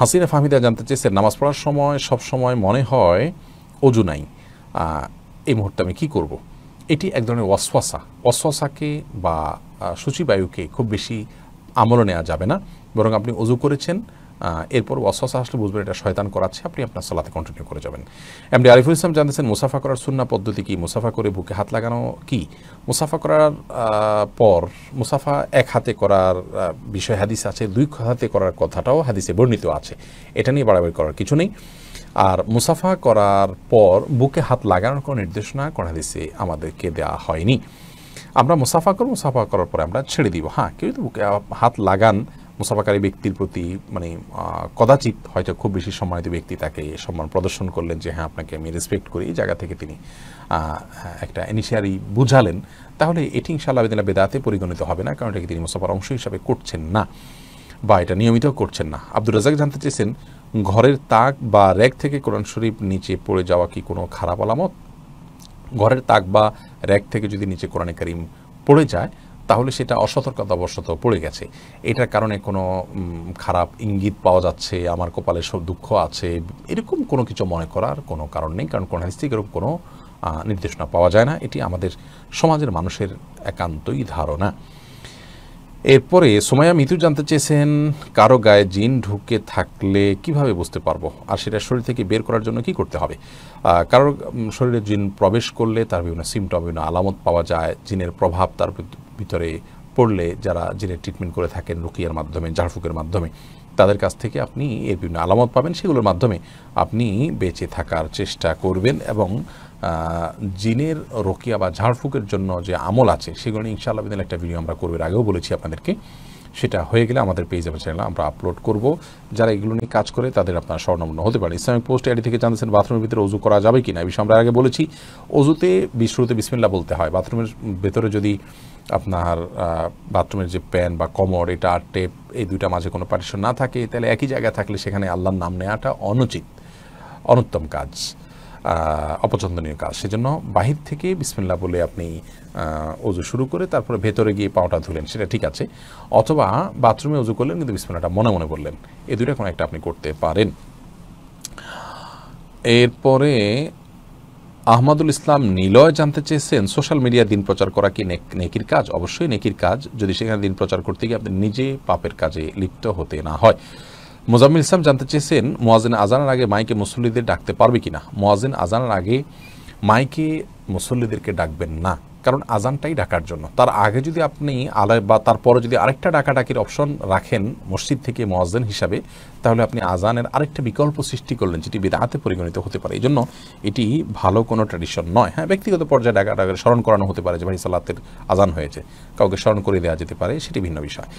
হাসিনা ফাহমিদা জানতে চেয়েছে নামাজ পড়ার সময় সব সময় মনে হয় অজু নাই এই মুহূর্তে আমি কি করব। এটি এক ধরনের অশ্বাসা অশ্বাসাকে বা সূচিবায়ুকে খুব বেশি আমল নেওয়া যাবে না বরং আপনি অজু করেছেন এরপর ওয়াসওয়াসা আসলে বুঝবেন এটা শয়তান করাচ্ছে আপনি আপনার সালাতে কন্টিনিউ করে যাবেন এমডি আরিফুল ইসলাম জানতেছেন মুসাফা করার সুন্না পদ্ধতি কি মুসাফা করে বুকে হাত লাগানো কি মুসাফা করার পর মুসাফা এক হাতে করার বিষয় হাদিস আছে দুই হাতে করার কথাটাও হাদিসে বর্ণিত আছে এটা নিয়ে বাড়াবাড়ি করার কিছু নেই আর মুসাফা করার পর বুকে হাত লাগানোর কোনো নির্দেশনা কোন হাদিসে আমাদেরকে দেওয়া হয়নি আমরা মুসাফা করব মুসাফা করার পরে আমরা ছেড়ে দিব হ্যাঁ কেউ তো বুকে হাত লাগান মুসাফাকারী ব্যক্তির প্রতি মানে কদাচিৎ হয়তো খুব বেশি সম্মানিত ব্যক্তি তাকে সম্মান প্রদর্শন করলেন যে হ্যাঁ আপনাকে আমি রেসপেক্ট করি এই জায়গা থেকে তিনি একটা ইনিশিয়ারি বুঝালেন তাহলে এটি ইনশাল্লাহ আবেদিনা বেদাতে পরিগণিত হবে না কারণ এটাকে তিনি মুসাফার অংশ হিসাবে করছেন না বা এটা নিয়মিত করছেন না আব্দুর রাজাক জানতে চেয়েছেন ঘরের তাক বা র্যাক থেকে কোরআন শরীফ নিচে পড়ে যাওয়া কি কোনো খারাপ আলামত ঘরের তাক বা র্যাক থেকে যদি নিচে কোরআনে করিম পড়ে যায় তাহলে সেটা অসতর্কতাবশত পড়ে গেছে এটার কারণে কোনো খারাপ ইঙ্গিত পাওয়া যাচ্ছে আমার কপালে সব দুঃখ আছে এরকম কোনো কিছু মনে করার কোনো কারণ নেই কারণ কোন হাদিস থেকে এরকম কোনো নির্দেশনা পাওয়া যায় না এটি আমাদের সমাজের মানুষের একান্তই ধারণা এরপরে সোমায়া মিতু জানতে চেয়েছেন কারো গায়ে জিন ঢুকে থাকলে কিভাবে বুঝতে পারবো আর সেটা শরীর থেকে বের করার জন্য কি করতে হবে কারোর শরীরে জিন প্রবেশ করলে তার বিভিন্ন সিমটম বিভিন্ন আলামত পাওয়া যায় জিনের প্রভাব তার ভিতরে পড়লে যারা যিনি ট্রিটমেন্ট করে থাকেন রুকিয়ার মাধ্যমে ঝাড়ফুকের মাধ্যমে তাদের কাছ থেকে আপনি এর বিভিন্ন আলামত পাবেন সেগুলোর মাধ্যমে আপনি বেঁচে থাকার চেষ্টা করবেন এবং জিনের রোকিয়া বা ঝাড়ফুকের জন্য যে আমল আছে সেগুলো ইনশাআল্লাহ একটা ভিডিও আমরা করবেন আগেও বলেছি আপনাদেরকে সেটা হয়ে গেলে আমাদের পেয়ে যাবে চ্যানেল আমরা আপলোড করব যারা এগুলো নিয়ে কাজ করে তাদের আপনার স্বর্ণমূল্য হতে পারে ইসলামিক পোস্ট এটি থেকে জানতেছেন বাথরুমের ভিতরে অজু করা যাবে কি না এই বিষয়ে আমরা আগে বলেছি অজুতে বিশ্রুতে বিসমিল্লা বলতে হয় বাথরুমের ভেতরে যদি আপনার বাথরুমের যে প্যান বা কমর এটা আর টেপ এই দুইটা মাঝে কোনো পার্টিশন না থাকে তাহলে একই জায়গায় থাকলে সেখানে আল্লাহর নাম নেওয়াটা অনুচিত অনুত্তম কাজ অপছন্দনীয় কাজ সেজন্য বাহির থেকে বিসমিল্লা বলে আপনি অজু শুরু করে তারপরে ভেতরে গিয়ে পাওটা ধুলেন সেটা ঠিক আছে অথবা বাথরুমে অজু করলেন কিন্তু বিসমিল্লাটা মনে মনে বললেন এ দুটো কোনো একটা আপনি করতে পারেন এরপরে আহমদুল ইসলাম নিলয় জানতে চেয়েছেন সোশ্যাল মিডিয়া দিন প্রচার করা কি নেকির কাজ অবশ্যই নেকির কাজ যদি সেখানে দিন প্রচার করতে গিয়ে আপনি নিজে পাপের কাজে লিপ্ত হতে না হয় মোজাম্মিল ইসলাম জানতে চেয়েছেন মোয়াজিন আজানের আগে মাইকে মুসল্লিদের ডাকতে পারবে কিনা মোয়াজিন আজানের আগে মাইকে মুসল্লিদেরকে ডাকবেন না কারণ আজানটাই ডাকার জন্য তার আগে যদি আপনি আলায় বা তারপরে যদি আরেকটা ডাকাডাকির অপশন রাখেন মসজিদ থেকে মোয়াজেন হিসাবে তাহলে আপনি আজানের আরেকটা বিকল্প সৃষ্টি করলেন যেটি বেদাতে পরিগণিত হতে পারে এই জন্য এটি ভালো কোনো ট্র্যাডিশন নয় হ্যাঁ ব্যক্তিগত পর্যায়ে ডাকের স্মরণ করানো হতে পারে যে ভাই সালাতের আজান হয়েছে কাউকে স্মরণ করে দেওয়া যেতে পারে সেটি ভিন্ন বিষয়